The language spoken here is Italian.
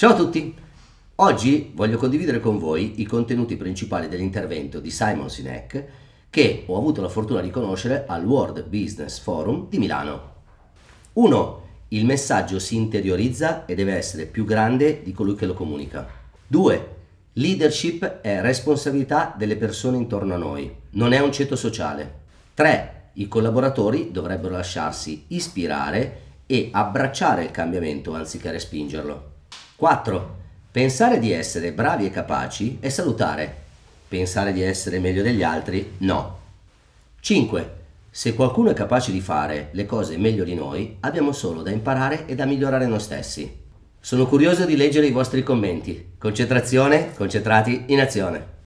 Ciao a tutti! Oggi voglio condividere con voi i contenuti principali dell'intervento di Simon Sinek che ho avuto la fortuna di conoscere al World Business Forum di Milano. 1. Il messaggio si interiorizza e deve essere più grande di colui che lo comunica. 2. Leadership è responsabilità delle persone intorno a noi, non è un ceto sociale. 3. I collaboratori dovrebbero lasciarsi ispirare e abbracciare il cambiamento anziché respingerlo. 4. Pensare di essere bravi e capaci è salutare. Pensare di essere meglio degli altri no. 5. Se qualcuno è capace di fare le cose meglio di noi, abbiamo solo da imparare e da migliorare noi stessi. Sono curioso di leggere i vostri commenti. Concentrazione, concentrati, in azione.